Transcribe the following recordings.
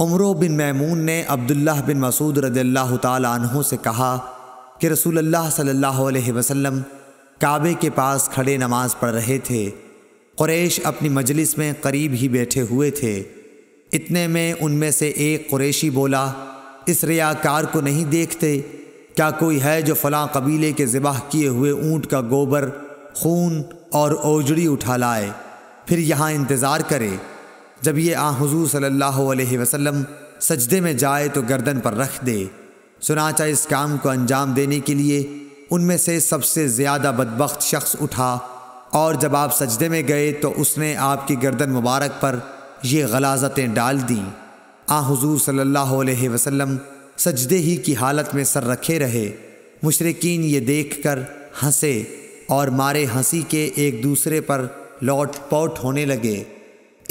उमर बिन मैमून ने अब्दुल्ला बिन मसूद रद्ह तहों से कहा कि रसूल अल्लाह सल्लल्लाहु वसल्लम काबे के पास खड़े नमाज पढ़ रहे थे क्रैश अपनी मजलिस में करीब ही बैठे हुए थे इतने में उनमें से एक क्रैशी बोला इस रियाकार को नहीं देखते क्या कोई है जो फलां कबीले के ज़िबाह किए हुए ऊँट का गोबर खून और ओजड़ी उठा लाए फिर यहाँ इंतज़ार करे जब ये आ हजूर सल्लल्लाहु अलैहि वसल्लम सजदे में जाए तो गर्दन पर रख दे सुनाचा इस काम को अंजाम देने के लिए उनमें से सबसे ज़्यादा बदबक शख्स उठा और जब आप सजदे में गए तो उसने आपकी गर्दन मुबारक पर ये गलाजतें डाल दी आ हजूर सल्ला वसलम सजदे ही की हालत में सर रखे रहे मुशरकिन ये देख कर हंसे और मारे हंसी के एक दूसरे पर लौट पौट होने लगे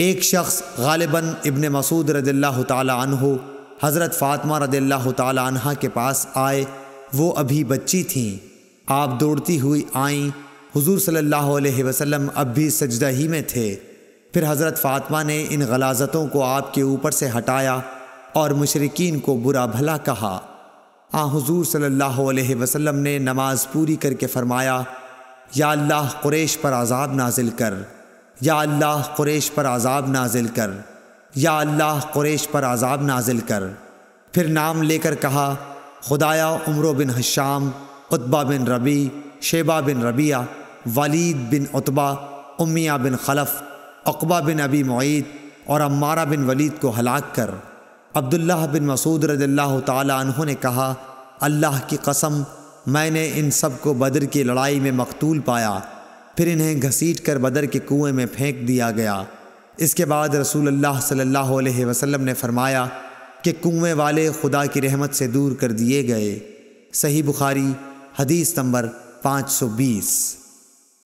एक शख्स गालिबा इबन मसूद रदिल्ला तु हज़रत फ़ातिमा रदिल्ला तहा के पास आए वो अभी बच्ची थीं आप दौड़ती हुई आईं हुजूर सल्लल्लाहु अलैहि वसल्लम अब भी सजदा ही में थे फिर हज़रत फ़ातमा ने इन गलाजतों को आपके ऊपर से हटाया और मशरकिन को बुरा भला कहा आ हजूर सल्ला अलैहि ने नमाज पूरी करके फरमाया या अल्लाह क्रेश पर आज़ाब नाजिल कर या अल्लाह कुरेश पर आज़ाब नाजिल कर या अल्लाह क्रेश पर आज़ाब नाजिल कर फिर नाम लेकर कहा खुदाया Umar bin Hisham Utba bin Rabi Shaiba bin Rabia Walid bin Utba Umayya bin Khalaf Uqba bin Abi मुद और अम्मारा बिन वलीद को हलाक कर अब्दुल्लाह बिन मसूद रज़ल्ला तहों ने कहा अल्लाह की कसम मैंने इन सब को बदर की लड़ाई में मकतूल पाया फिर इन्हें घसीट कर बदर के कुएं में फेंक दिया गया इसके बाद रसूल अल्लाह सल्लल्लाहु अलैहि वसल्लम ने फरमाया कि कुएं वाले खुदा की रहमत से दूर कर दिए गए सही बुखारी हदीस नंबर 520